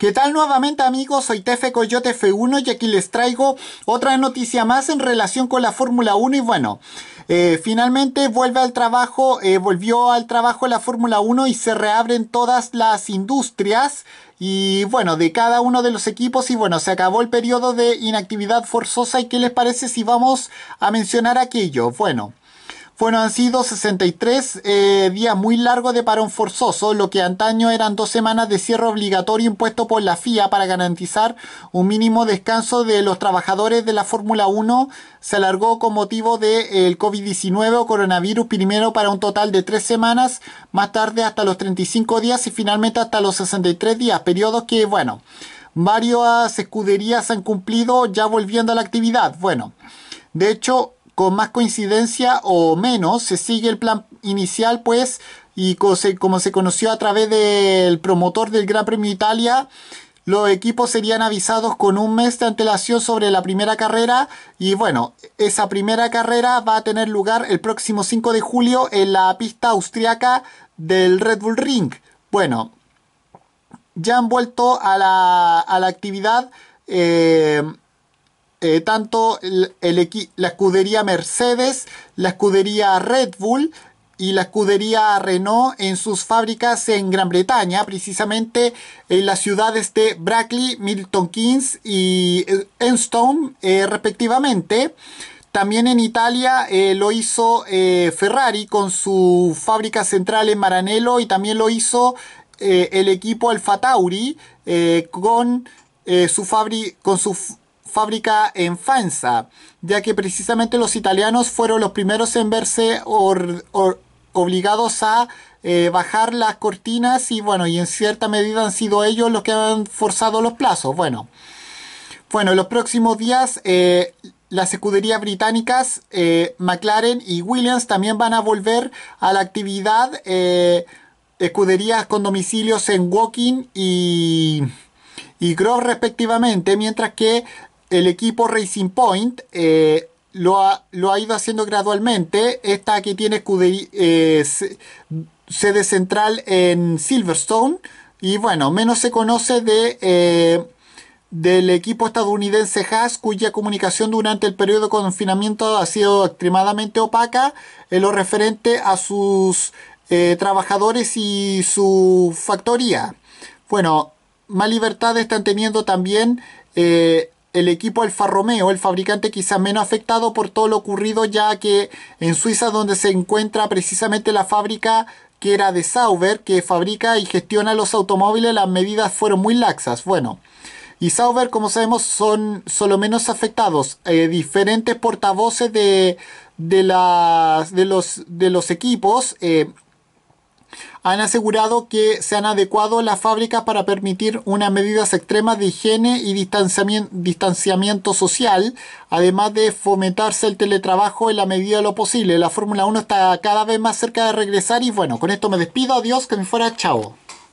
¿Qué tal nuevamente amigos? Soy Tefe Coyote F1 y aquí les traigo otra noticia más en relación con la Fórmula 1 y bueno, eh, finalmente vuelve al trabajo, eh, volvió al trabajo la Fórmula 1 y se reabren todas las industrias y bueno, de cada uno de los equipos y bueno, se acabó el periodo de inactividad forzosa y qué les parece si vamos a mencionar aquello. Bueno. Bueno, han sido 63 días muy largos de parón forzoso, lo que antaño eran dos semanas de cierre obligatorio impuesto por la FIA para garantizar un mínimo descanso de los trabajadores de la Fórmula 1, se alargó con motivo del de, eh, COVID-19 o coronavirus primero para un total de tres semanas, más tarde hasta los 35 días y finalmente hasta los 63 días, periodos que, bueno, varias escuderías han cumplido ya volviendo a la actividad. Bueno, de hecho, con más coincidencia o menos, se sigue el plan inicial, pues, y como se, conoció a través del promotor del Gran Premio Italia, los equipos serían avisados con un mes de antelación sobre la primera carrera y bueno, esa primera carrera va a tener lugar el próximo 5 de julio en la pista austriaca del Red Bull Ring. Bueno, ya han vuelto a la, a la actividad. Eh, eh, tanto la escudería Mercedes, la escudería Red Bull y la escudería Renault en sus fábricas en Gran Bretaña, precisamente en las ciudades de Brackley, Milton Keynes y Enstone, eh, eh, respectivamente. También en Italia lo hizo Ferrari con su fábrica central en Maranello y también lo hizo el equipo Alfa Tauri con, su con su fábrica en Fansa ya que precisamente los italianos fueron los primeros en verse obligados a eh, bajar las cortinas y bueno, y en cierta medida han sido ellos los que han forzado los plazos. Bueno, bueno los próximos días eh, las escuderías británicas eh, McLaren y Williams también van a volver a la actividad. escuderías con domicilios en Woking y, y Grove respectivamente, mientras que el equipo Racing Point eh, lo, ha, lo, ha, ido haciendo gradualmente. Esta que tiene eh, sede central en Silverstone. Y bueno, menos se conoce de, eh, del equipo estadounidense Haas, cuya comunicación durante el periodo de confinamiento ha sido extremadamente opaca en lo referente a sus trabajadores y su factoría. Bueno, más libertad están teniendo también el equipo Alfa Romeo, el fabricante quizá menos afectado por todo lo ocurrido, ya que en Suiza donde se encuentra precisamente la fábrica que era de Sauber, que fabrica y gestiona los automóviles, las medidas fueron muy laxas. Bueno, y Sauber, como sabemos, son solo menos afectados. Eh, diferentes portavoces de, de, los, de los equipos. Eh, han asegurado que se han adecuado las fábricas para permitir unas medidas extremas de higiene y distanciamiento, social, además de fomentarse el teletrabajo en la medida de lo posible. La Fórmula 1 está cada vez más cerca de regresar y bueno, con esto me despido. Adiós, que me fuera chao.